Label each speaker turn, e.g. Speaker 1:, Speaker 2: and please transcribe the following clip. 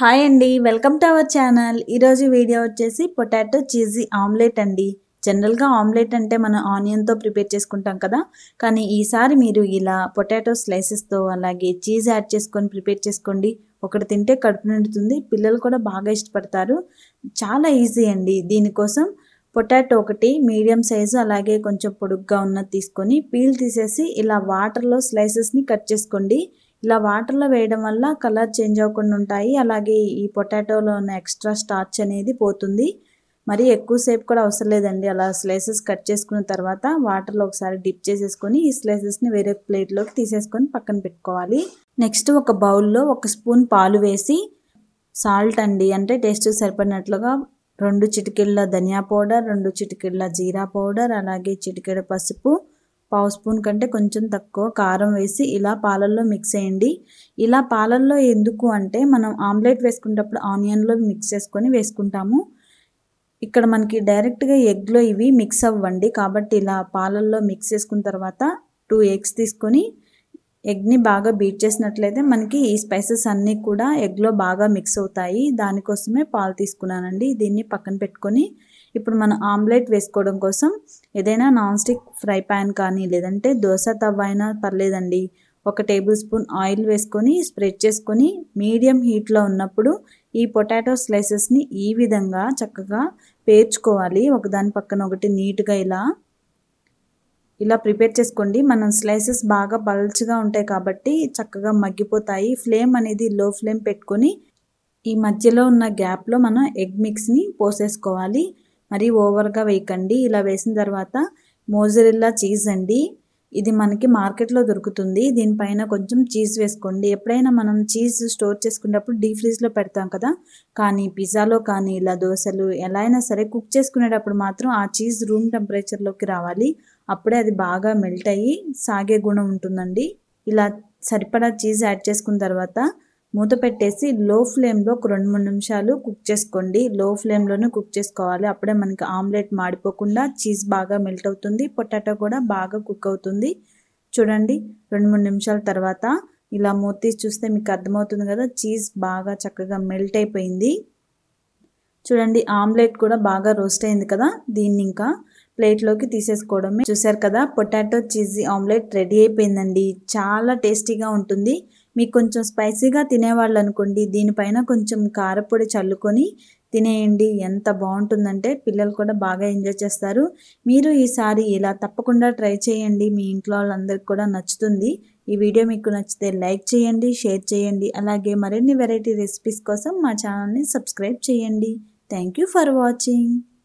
Speaker 1: hi అండి welcome to our channel ఈరోజు video వచ్చేసి పొటాటో చీజీ ఆమ్లెట్ అండి జనరల్గా ఆమ్లెట్ అంటే మనం ఆనియన్తో ప్రిపేర్ చేసుకుంటాం కదా కానీ ఈసారి మీరు ఇలా పొటాటో స్లైసెస్తో అలాగే చీజ్ యాడ్ చేసుకొని ప్రిపేర్ చేసుకోండి ఒకటి తింటే కడుపు నిండుతుంది పిల్లలు కూడా బాగా ఇష్టపడతారు చాలా ఈజీ అండి దీనికోసం పొటాటో ఒకటి మీడియం సైజు అలాగే కొంచెం పొడుగ్గా ఉన్నది తీసుకొని పీల్ తీసేసి ఇలా వాటర్లో స్లైసెస్ని కట్ చేసుకోండి ఇలా వాటర్లో వేయడం వల్ల కలర్ చేంజ్ అవ్వకుండా ఉంటాయి అలాగే ఈ పొటాటోలో ఉన్న ఎక్స్ట్రా స్టార్చ్ అనేది పోతుంది మరీ ఎక్కువసేపు కూడా అవసరం లేదండి అలా స్లైసెస్ కట్ చేసుకున్న తర్వాత వాటర్లో ఒకసారి డిప్ చేసేసుకొని ఈ స్లైసెస్ని వేరే ప్లేట్లోకి తీసేసుకొని పక్కన పెట్టుకోవాలి నెక్స్ట్ ఒక బౌల్లో ఒక స్పూన్ పాలు వేసి సాల్ట్ అండి అంటే టేస్ట్ సరిపడినట్లుగా రెండు చిటికెళ్ళ ధనియా పౌడర్ రెండు చిటికెళ్ళ జీరా పౌడర్ అలాగే చిటికెడ పసుపు పావు స్పూన్ కంటే కొంచెం తక్కువ కారం వేసి ఇలా పాలల్లో మిక్స్ చేయండి ఇలా పాలల్లో ఎందుకు అంటే మనం ఆమ్లెట్ వేసుకునేటప్పుడు ఆనియన్లో మిక్స్ చేసుకొని వేసుకుంటాము ఇక్కడ మనకి డైరెక్ట్గా ఎగ్లో ఇవి మిక్స్ అవ్వండి కాబట్టి ఇలా పాలల్లో మిక్స్ చేసుకున్న తర్వాత టూ ఎగ్స్ తీసుకొని ఎగ్ని బాగా బీట్ చేసినట్లయితే మనకి ఈ స్పైసెస్ అన్నీ కూడా ఎగ్లో బాగా మిక్స్ అవుతాయి దానికోసమే పాలు తీసుకున్నానండి దీన్ని పక్కన పెట్టుకొని ఇప్పుడు మనం ఆమ్లెట్ వేసుకోవడం కోసం ఏదైనా నాన్ స్టిక్ ఫ్రై ప్యాన్ కానీ లేదంటే దోశ తవ్వ అయినా పర్లేదండి ఒక టేబుల్ స్పూన్ ఆయిల్ వేసుకొని స్ప్రెడ్ చేసుకొని మీడియం హీట్లో ఉన్నప్పుడు ఈ పొటాటో స్లైసెస్ని ఈ విధంగా చక్కగా పేర్చుకోవాలి ఒకదాని పక్కన ఒకటి నీట్గా ఇలా ఇలా ప్రిపేర్ చేసుకోండి మనం స్లైసెస్ బాగా పల్చిగా ఉంటాయి కాబట్టి చక్కగా మగ్గిపోతాయి ఫ్లేమ్ అనేది లో ఫ్లేమ్ పెట్టుకొని ఈ మధ్యలో ఉన్న గ్యాప్లో మనం ఎగ్ మిక్స్ని పోసేసుకోవాలి మరీ ఓవర్గా వేయకండి ఇలా వేసిన తర్వాత మోజరిల్లా చీజ్ అండి ఇది మనకి మార్కెట్లో దొరుకుతుంది దీనిపైన కొంచెం చీజ్ వేసుకోండి ఎప్పుడైనా మనం చీజ్ స్టోర్ చేసుకునేటప్పుడు డీప్ ఫ్రీజ్లో పెడతాం కదా కానీ పిజ్జాలో కానీ ఇలా దోశలు ఎలా అయినా సరే కుక్ చేసుకునేటప్పుడు మాత్రం ఆ చీజ్ రూమ్ టెంపరేచర్లోకి రావాలి అప్పుడే అది బాగా మెల్ట్ అయ్యి సాగే గుణం ఉంటుందండి ఇలా సరిపడా చీజ్ యాడ్ చేసుకున్న తర్వాత మూత పెట్టేసి లో ఫ్లేమ్లో ఒక రెండు మూడు నిమిషాలు కుక్ చేసుకోండి లో ఫ్లేమ్లోనే కుక్ చేసుకోవాలి అప్పుడే మనకి ఆమ్లెట్ మాడిపోకుండా చీజ్ బాగా మెల్ట్ అవుతుంది పొటాటో కూడా బాగా కుక్ అవుతుంది చూడండి రెండు మూడు నిమిషాల తర్వాత ఇలా మూత చూస్తే మీకు అర్థమవుతుంది కదా చీజ్ బాగా చక్కగా మెల్ట్ అయిపోయింది చూడండి ఆమ్లెట్ కూడా బాగా రోస్ట్ అయింది కదా దీన్ని ఇంకా ప్లేట్లోకి తీసేసుకోవడమే చూసారు కదా పొటాటో చీజీ ఆమ్లెట్ రెడీ అయిపోయిందండి చాలా టేస్టీగా ఉంటుంది మీకు కొంచెం స్పైసీగా తినేవాళ్ళు అనుకోండి దీనిపైన కొంచెం కారపొడి చల్లుకొని తినేయండి ఎంత బాగుంటుందంటే పిల్లలు కూడా బాగా ఎంజాయ్ చేస్తారు మీరు ఈసారి ఇలా తప్పకుండా ట్రై చేయండి మీ ఇంట్లో వాళ్ళందరికీ కూడా నచ్చుతుంది ఈ వీడియో మీకు నచ్చితే లైక్ చేయండి షేర్ చేయండి అలాగే మరిన్ని వెరైటీ రెసిపీస్ కోసం మా ఛానల్ని సబ్స్క్రైబ్ చేయండి థ్యాంక్ యూ ఫర్ వాచింగ్